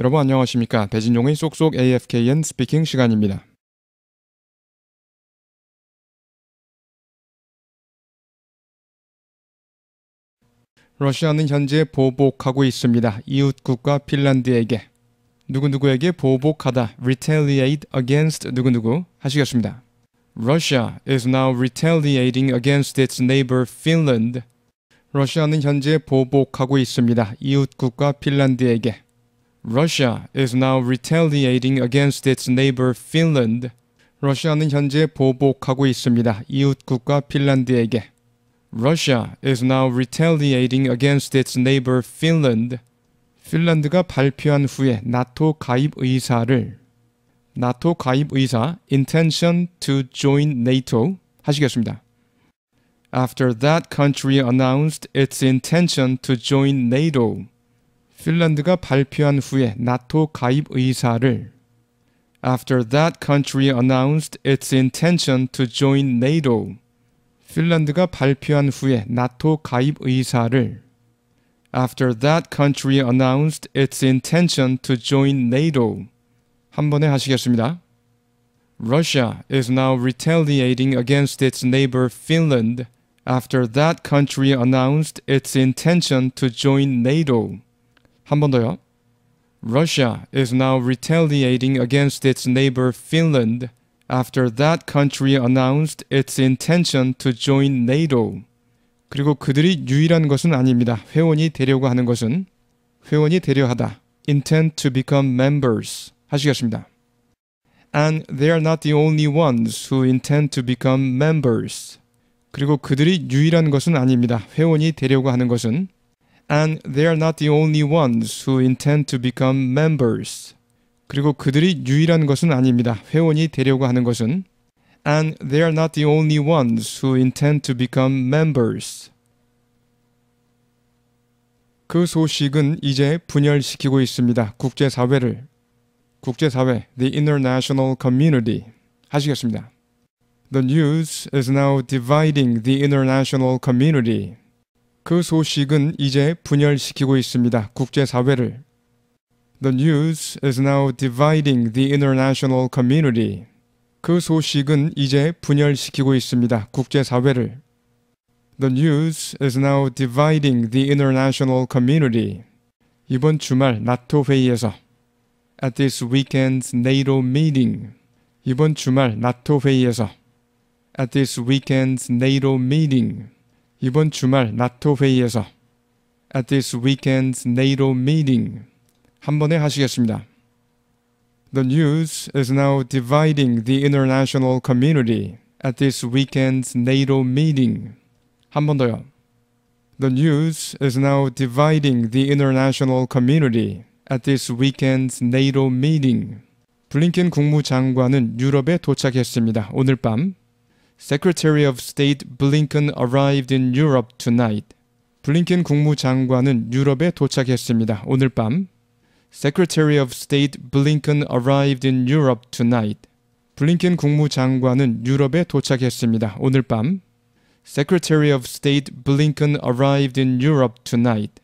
여러분 안녕하십니까? 배진종의 쏙쏙 AFKN 스피킹 시간입니다. 러시아는 현재 보복하고 있습니다. 이웃 국가 핀란드에게 누구누구에게 보복하다 retaliate against 누구누구 하시겠습니다. Russia is now retaliating against its neighbor Finland. 러시아는 현재 보복하고 있습니다. 이웃 국가 핀란드에게 Russia is now retaliating against its neighbor Finland. 러시아는 현재 보복하고 있습니다. 이웃국가 핀란드에게. Russia is now retaliating against its neighbor Finland. 핀란드가 발표한 후에 나토 가입 의사를 나토 가입 의사 intention to join NATO 하시겠습니다. After that country announced its intention to join NATO. 핀란드가 발표한 후에 나토 가입 의사를 After that country announced its intention to join NATO. 핀란드가 발표한 후에 나토 가입 의사를 After that country announced its intention to join NATO. 한 번에 하시겠습니다. Russia is now retaliating against its neighbor Finland after that country announced its intention to join NATO. 한번 더요. Russia is now retaliating against its neighbor Finland after that country announced its intention to join NATO. 그리고 그들이 유일한 것은 아닙니다. 회원이 되려고 하는 것은 회원이 되려 하다. intend to become members 하시겠습니다. And they are not the only ones who intend to become members. 그리고 그들이 유일한 것은 아닙니다. 회원이 되려고 하는 것은 And they are not the only ones who intend to become members. 그리고 그들이 유일한 것은 아닙니다. 회원이 되려고 하는 것은. And they are not the only ones who intend to become members. 그 소식은 이제 분열시키고 있습니다. 국제사회를. 국제사회, the international community 하시겠습니다. The news is now dividing the international community. 그 소식은 이제 분열시키고 있습니다. 국제사회를. The news is now dividing the international community. 그 소식은 이제 분열시키고 있습니다. 국제사회를. The news is now dividing the international community. 이번 주말 나토 회의에서 At this weekend's NATO meeting. 이번 주말 나토 회의에서 At this weekend's NATO meeting. 이번 주말 나토 회의에서 at this weekend's NATO meeting 한 번에 하시겠습니다. The news is now dividing the international community at this weekend's NATO meeting. 한 번 더요. The news is now dividing the international community at this weekend's NATO meeting. 블링켄 국무장관은 유럽에 도착했습니다. 오늘 밤 Secretary of State Blinken arrived in Europe tonight. 블링컨 국무장관은 유럽에 도착했습니다. 오늘 밤. Secretary of State Blinken arrived in Europe tonight. 블링컨 국무장관은 유럽에 도착했습니다. 오늘 밤. Secretary of State Blinken arrived in Europe tonight.